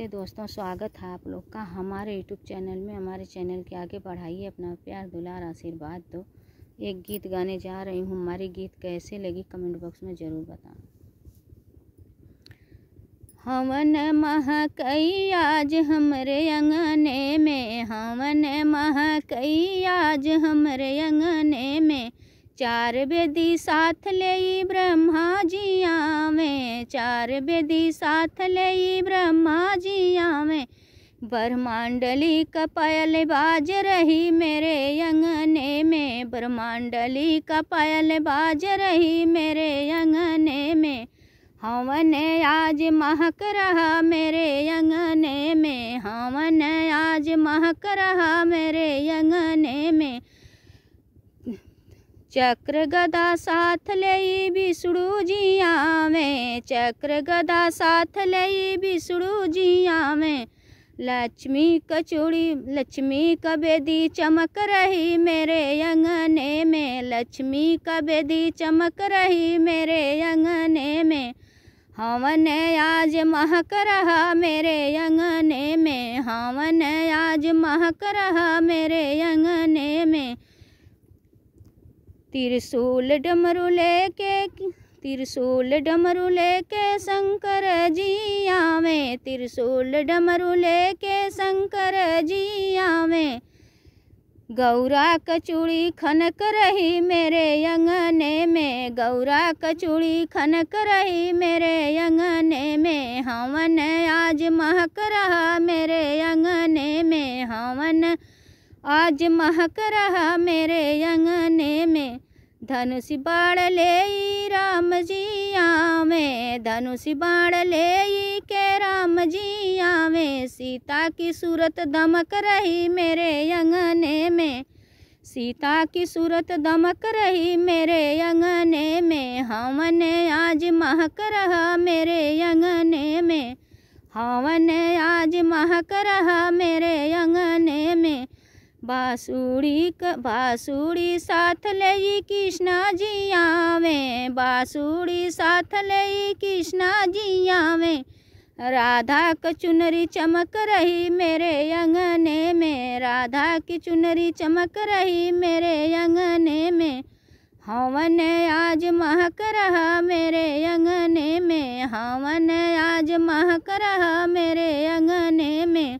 नमस्ते दोस्तों स्वागत है आप लोग का हमारे यूट्यूब चैनल में हमारे चैनल के आगे बढ़ाइए अपना प्यार दुलार आशीर्वाद दो तो एक गीत गाने जा रही हूँ हमारी गीत कैसे लगी कमेंट बॉक्स में ज़रूर बताना हवन महकई आज हमरे अंगने में हवन महकई आज हमरे अंगने में चार बेदी साथ ले ब्रह्मा जिया चार बेदी साथ ले ब्रह्मा जिया में ब्रह्मांडली कपायल बाज रही मेरे अंगने में ब्रह्मांडली कपायल बाज रही मेरे अंगने में हवन आज महक रहा मेरे अंगने में हवन आज महक रहा मेरे अंगने में चक्र गदा साथ ले विष्णु जिया में चक्र गदा साथ ले विष्णु जिया में लक्ष्मी कचूड़ी लक्ष्मी कबेदी चमक रही मेरे अंगने में लक्ष्मी कबेदी चमक रही मेरे अंगने में हवन आज महक रहा मेरे अंगने में हवन आज महक रहा मेरे त्रिशूल डमरू लेके त्रिशूल डमरू लेके शंकर जी आवे त्रिशूल डमरू लेके शंकर जी आवे गौरा कचूड़ी खनक रही मेरे अंगने में गौरा कचूड़ी खनक रही मेरे अंगने में हवन आज महक रहा मेरे अंगने में हवन आज महक रहा मेरे अंगने में धनुष बाण ले राम जी आवे धनुष बाण ले के राम जी आवे सीता की सूरत दमक रही मेरे अंगने में सीता की सूरत दमक रही मेरे अंगने में हवन आज महक रहा मेरे अंगने में हवन आज महक रहा मेरे बाँसुड़ी क बाँसुड़ी साथ लई कृष्णा जी आवे बाँसुड़ी साथ लई कृष्णा जी आवे राधा क चुनरी चमक रही मेरे अंगने में राधा की चुनरी चमक रही मेरे अंगने में हवन आज महक रहा मेरे अंगने में हवन आज महक रहा मेरे अंगने में